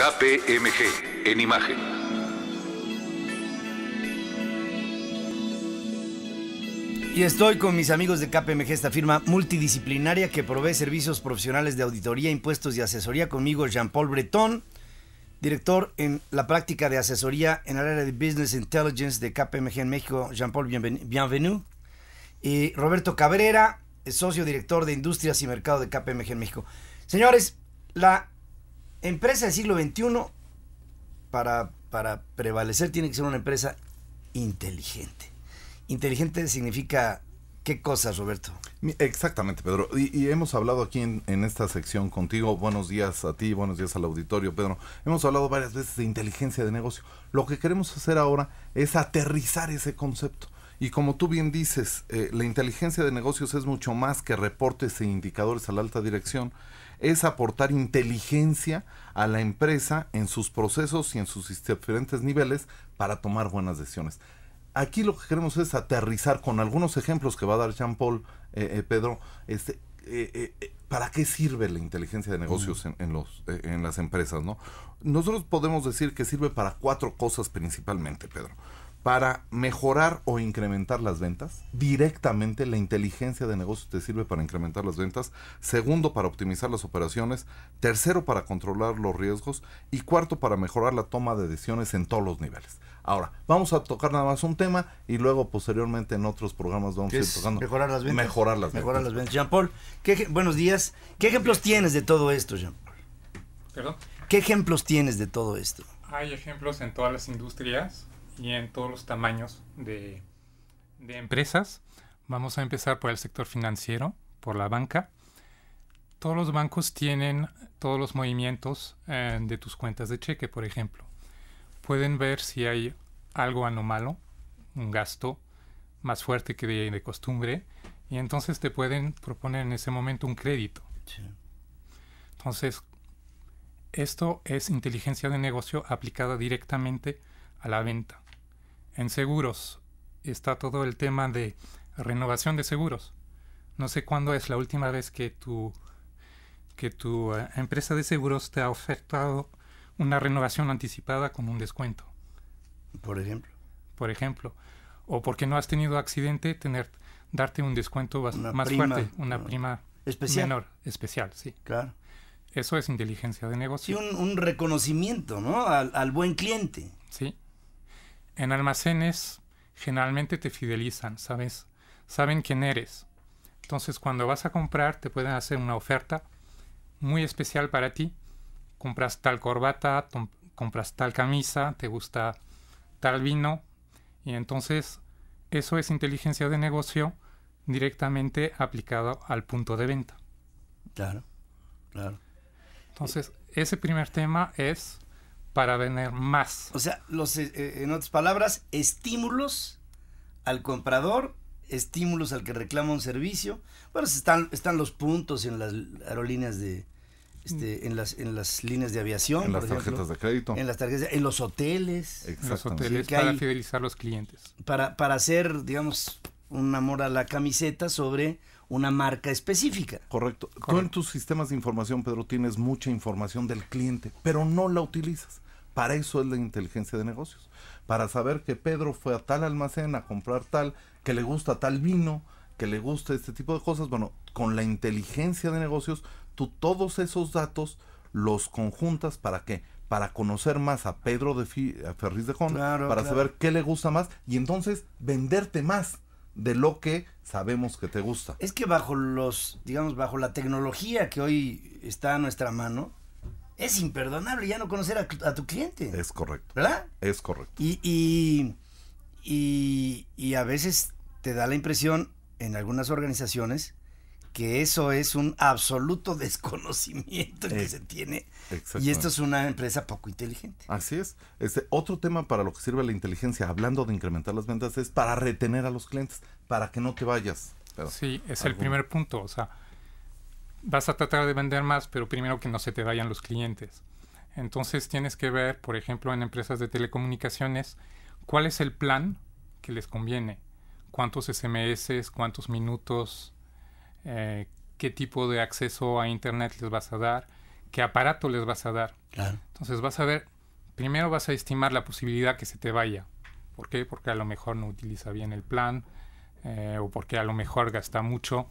KPMG en imagen. Y estoy con mis amigos de KPMG, esta firma multidisciplinaria que provee servicios profesionales de auditoría, impuestos y asesoría. Conmigo Jean-Paul Breton, director en la práctica de asesoría en el área de Business Intelligence de KPMG en México. Jean-Paul, bienvenido. Y Roberto Cabrera, socio director de Industrias y Mercado de KPMG en México. Señores, la empresa del siglo XXI, para, para prevalecer, tiene que ser una empresa inteligente. Inteligente significa ¿Qué cosas, Roberto? Exactamente, Pedro. Y, hemos hablado aquí en, esta sección contigo, buenos días a ti, buenos días al auditorio, Pedro. Hemos hablado varias veces de inteligencia de negocio. Lo que queremos hacer ahora es aterrizar ese concepto. Y como tú bien dices, eh, la inteligencia de negocios es mucho más que reportes e indicadores a la alta dirección es aportar inteligencia a la empresa en sus procesos y en sus diferentes niveles para tomar buenas decisiones. Aquí lo que queremos es aterrizar con algunos ejemplos que va a dar Jean Paul, eh, eh, Pedro, este, eh, ¿para qué sirve la inteligencia de negocios en, las empresas? Nosotros podemos decir que sirve para cuatro cosas principalmente, Pedro para mejorar o incrementar las ventas. Directamente la inteligencia de negocios te sirve para incrementar las ventas. Segundo, para optimizar las operaciones. Tercero, para controlar los riesgos. Y cuarto, para mejorar la toma de decisiones en todos los niveles. Ahora, vamos a tocar nada más un tema y luego posteriormente en otros programas vamos a ir tocando. Mejorar las ventas. Mejorar las ventas. Mejorar las ventas. Jean-Paul, buenos días. ¿Qué ejemplos tienes de todo esto, Jean-Paul? ¿Perdón? ¿Qué ejemplos tienes de todo esto? Hay ejemplos en todas las industrias y en todos los tamaños de, empresas. Vamos a empezar por el sector financiero, por la banca. Todos los bancos tienen todos los movimientos eh, de tus cuentas de cheque, por ejemplo. Pueden ver si hay algo anomalo, un gasto más fuerte que de, costumbre, y entonces te pueden proponer en ese momento un crédito. Entonces, esto es inteligencia de negocio aplicada directamente a la venta en seguros está todo el tema de renovación de seguros. No sé cuándo es la última vez que tu, que tu eh, empresa de seguros te ha ofertado una renovación anticipada con un descuento. Por ejemplo. Por ejemplo. O porque no has tenido accidente, tener, darte un descuento más fuerte, una prima especial. menor, especial, sí. Claro. Eso es inteligencia de negocio. y un, reconocimiento, ¿no? Al, al buen cliente. Sí. En almacenes generalmente te fidelizan, ¿sabes? Saben quién eres. Entonces cuando vas a comprar te pueden hacer una oferta muy especial para ti. Compras tal corbata, compras tal camisa, te gusta tal vino. Y entonces eso es inteligencia de negocio directamente aplicado al punto de venta. Claro, claro. Entonces, ese primer tema es para vender más. O sea, los, eh, eh, en otras palabras, estímulos al comprador, estímulos al que reclama un servicio. Bueno, están, están los puntos en las aerolíneas de... Este, mm. en, las, en las líneas de aviación. En las tarjetas de crédito. En las tarjetas, en los hoteles. los hoteles para fidelizar a los clientes. Para, para hacer, digamos, un amor a la camiseta sobre una marca específica. Correcto. Correcto. Tú en tus sistemas de información, Pedro, tienes mucha información del cliente, pero no la utilizas. Para eso es la inteligencia de negocios, para saber que Pedro fue a tal almacén a comprar tal, que le gusta tal vino, que le gusta este tipo de cosas. Bueno, con la inteligencia de negocios, tú todos esos datos los conjuntas para qué? Para conocer más a Pedro de Fi, a Ferriz de Con, para saber qué le gusta más y entonces venderte más de lo que sabemos que te gusta. Es que bajo los, digamos, bajo la tecnología que hoy está a nuestra mano, es imperdonable ya no conocer a, tu cliente. Es correcto. ¿Verdad? Es correcto. Y, y, y, a veces te da la impresión en algunas organizaciones que eso es un absoluto desconocimiento que eh, se tiene. Y esto es una empresa poco inteligente. Así es. Este, otro tema para lo que sirve la inteligencia, hablando de incrementar las ventas, es para retener a los clientes, para que no te vayas. sí, es el primer punto. O sea, vas a tratar de vender más, pero primero que no se te vayan los clientes. Entonces tienes que ver, por ejemplo, en empresas de telecomunicaciones, cuál es el plan que les conviene, cuántos SMS, cuántos minutos, eh, qué tipo de acceso a Internet les vas a dar, qué aparato les vas a dar. Entonces vas a ver, primero vas a estimar la posibilidad que se te vaya. ¿Por qué? Porque a lo mejor no utiliza bien el plan eh, o porque a lo mejor gasta mucho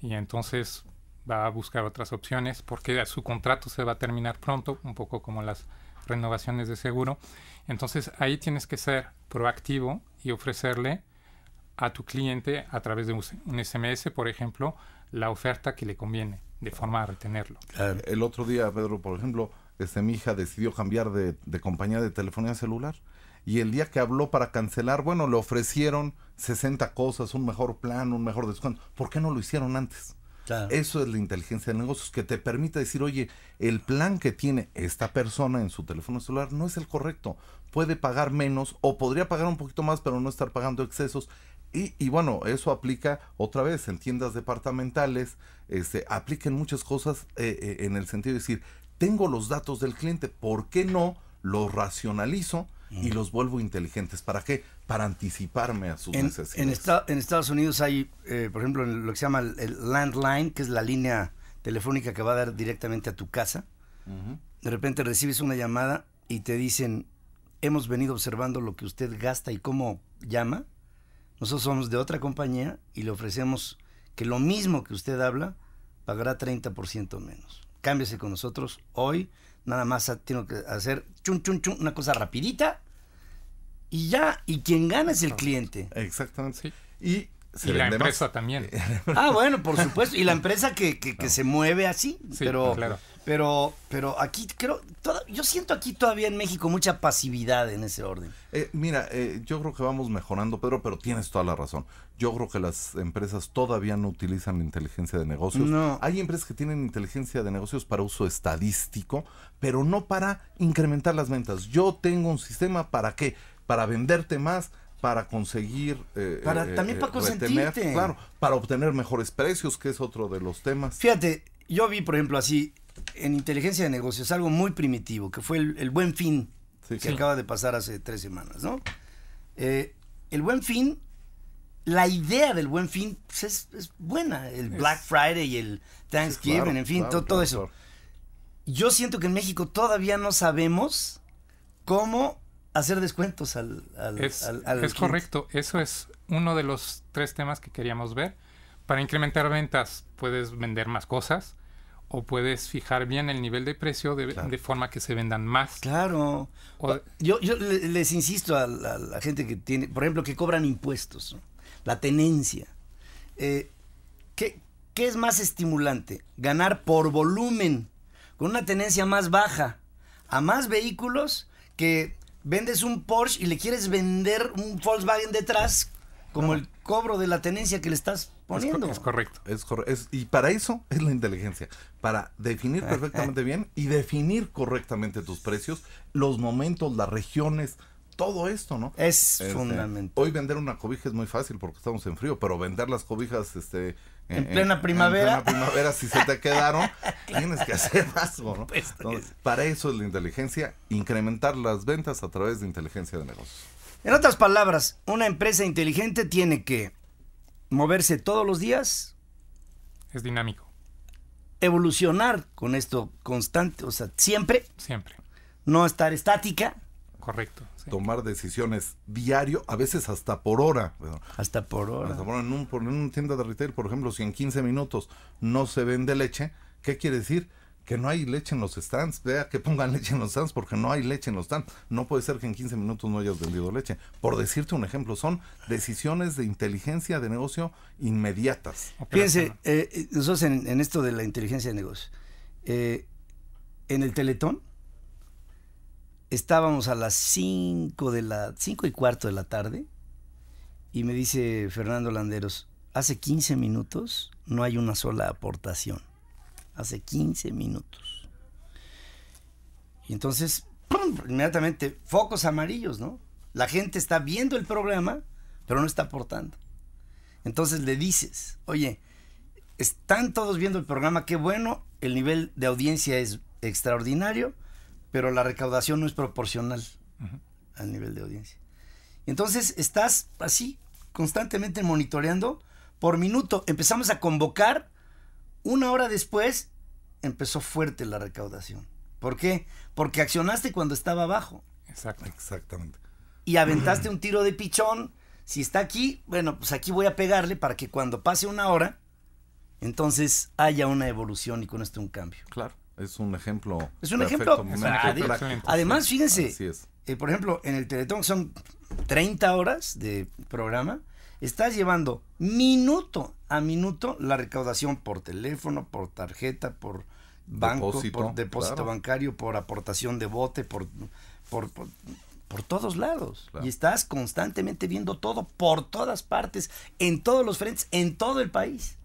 y entonces va a buscar otras opciones porque su contrato se va a terminar pronto, un poco como las renovaciones de seguro. Entonces ahí tienes que ser proactivo y ofrecerle a tu cliente a través de un SMS, por ejemplo, la oferta que le conviene, de forma a retenerlo. El otro día, Pedro, por ejemplo, este, mi hija decidió cambiar de, de compañía de telefonía celular y el día que habló para cancelar, bueno, le ofrecieron 60 cosas, un mejor plan, un mejor descuento. ¿Por qué no lo hicieron antes? Eso es la inteligencia de negocios que te permite decir, oye, el plan que tiene esta persona en su teléfono celular no es el correcto. Puede pagar menos o podría pagar un poquito más, pero no estar pagando excesos. Y, y, bueno, eso aplica otra vez en tiendas departamentales, este, aplica muchas cosas eh, eh, en el sentido de decir, tengo los datos del cliente, ¿por qué no los racionalizo y los vuelvo inteligentes. ¿Para qué? Para anticiparme a sus necesidades. En, Estados Unidos hay, eh, por ejemplo, lo que se llama el, landline, que es la línea telefónica que va a dar directamente a tu casa. De repente recibes una llamada y te dicen, hemos venido observando lo que usted gasta y cómo llama. Nosotros somos de otra compañía y le ofrecemos que lo mismo que usted habla pagará 30% menos. Cámbiese con nosotros hoy Nada más tiene que hacer chun, chun, chun, una cosa rapidita y ya. Y quien gana es el cliente. Exactamente. Y y la empresa también. Ah, bueno, por supuesto. Y la empresa que, que, ah. se mueve así. pero, claro. pero, pero aquí creo, yo siento aquí todavía en México mucha pasividad en ese orden. Eh, mira, eh, yo creo que vamos mejorando, Pedro, pero tienes toda la razón. Yo creo que las empresas todavía no utilizan inteligencia de negocios. No. Hay empresas que tienen inteligencia de negocios para uso estadístico, pero no para incrementar las ventas. Yo tengo un sistema para qué? Para venderte más, para conseguir eh, para eh, también eh, para conseguir claro para obtener mejores precios que es otro de los temas fíjate yo vi por ejemplo así en inteligencia de negocios algo muy primitivo que fue el, buen fin que acaba de pasar hace tres semanas no el buen fin la idea del buen fin pues, es, buena el Black Friday y el Thanksgiving en fin todo, eso yo siento que en México todavía no sabemos cómo hacer descuentos al... es, correcto, eso es uno de los tres temas que queríamos ver. Para incrementar ventas puedes vender más cosas o puedes fijar bien el nivel de precio de, forma que se vendan más. Claro. yo, les insisto a la, gente que tiene, por ejemplo, que cobran impuestos, la tenencia. Eh, ¿Qué es más estimulante? Ganar por volumen, con una tenencia más baja, a más vehículos que vendes un Porsche y le quieres vender un Volkswagen detrás como el cobro de la tenencia que le estás poniendo. Es, correcto. Es, y para eso es la inteligencia, para definir perfectamente bien y definir correctamente tus precios, los momentos, las regiones, todo esto, ¿no? Es este, fundamental. Hoy vender una cobija es muy fácil porque estamos en frío, pero vender las cobijas, este... En, plena primavera. En plena primavera, si se te quedaron, tienes que hacer más, ¿no? Pues, pues. para eso es la inteligencia, incrementar las ventas a través de inteligencia de negocios. En otras palabras, una empresa inteligente tiene que moverse todos los días. Es dinámico. Evolucionar con esto constante, o sea, siempre. Siempre. No estar estática. Correcto. Tomar decisiones diario, a veces hasta por hora. Hasta por hora. por En, un, una tienda de retail, por ejemplo, si en 15 minutos no se vende leche, ¿qué quiere decir? que no hay leche en los stands, vea que pongan leche en los stands porque no hay leche en los stands. No puede ser que en 15 minutos no hayas vendido leche. Por decirte un ejemplo, son decisiones de inteligencia de negocio inmediatas. Piense eh, eh, nosotros en, esto de la inteligencia de negocio, eh, en el Teletón, estábamos a las 5 de la 5 y cuarto de la tarde y me dice Fernando Landeros, hace 15 minutos no hay una sola aportación. Hace 15 minutos. Y entonces, inmediatamente, focos amarillos, ¿no? La gente está viendo el programa, pero no está aportando. Entonces le dices, oye, están todos viendo el programa, qué bueno, el nivel de audiencia es extraordinario, pero la recaudación no es proporcional al nivel de audiencia. Entonces estás así, constantemente monitoreando por minuto. Empezamos a convocar, una hora después empezó fuerte la recaudación. ¿Por qué? Porque accionaste cuando estaba abajo. Exacto. Exactamente. Y aventaste un tiro de pichón. Si está aquí, bueno, pues aquí voy a pegarle para que cuando pase una hora, entonces haya una evolución y con esto un cambio. Claro. Es un ejemplo. Es un ejemplo. Además, fíjense, eh, por ejemplo, en el Teletón son 30 horas de programa. Estás llevando minuto a minuto la recaudación por teléfono, por tarjeta, por banco, por depósito bancario, por aportación de bote, por, por, por, todos lados. Y estás constantemente viendo todo por todas partes, en todos los frentes, en todo el país.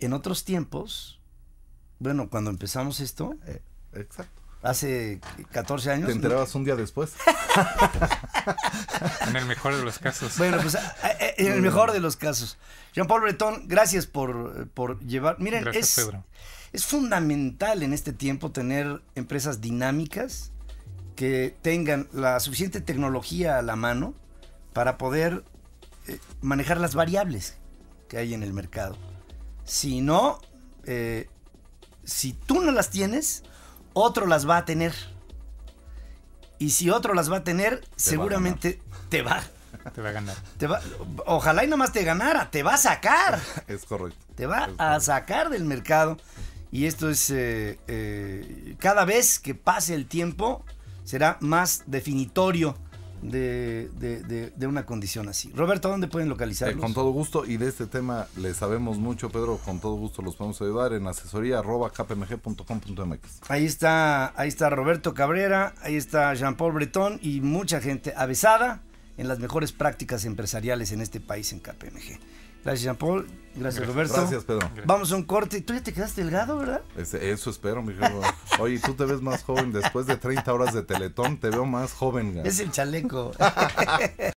En otros tiempos, bueno, cuando empezamos esto. Eh, exacto. Hace 14 años. Te enterabas un día después. en el mejor de los casos. Bueno, pues eh, eh, en el mejor de los casos. Jean-Paul Breton, gracias por, llevar. Miren, es, es fundamental en este tiempo tener empresas dinámicas que tengan la suficiente tecnología a la mano para poder manejar las variables que hay en el mercado. Si no, si tú no las tienes, otro las va a tener. Y si otro las va a tener, seguramente te va. Te va a ganar. Te va, ojalá y más te ganara, te va a sacar. Es correcto. Te va a sacar del mercado. Y esto es, eh, eh, cada vez que pase el tiempo, será más definitorio de, una condición así. Roberto, ¿dónde pueden eh, localizarlos? con todo gusto, y de este tema le sabemos mucho, Pedro, con todo gusto los podemos ayudar en asesoría kpmg.com.mx. Ahí está, ahí está Roberto Cabrera, ahí está Jean-Paul Breton y mucha gente avesada en las mejores prácticas empresariales en este país en KPMG. Gracias, Jean Paul. Gracias, Roberto. Gracias, Pedro. Vamos a un corte. Tú ya te quedaste delgado, ¿verdad? eso espero, mi hijo. Oye, tú te ves más joven. Después de 30 horas de teletón, te veo más joven. Gana. Es el chaleco.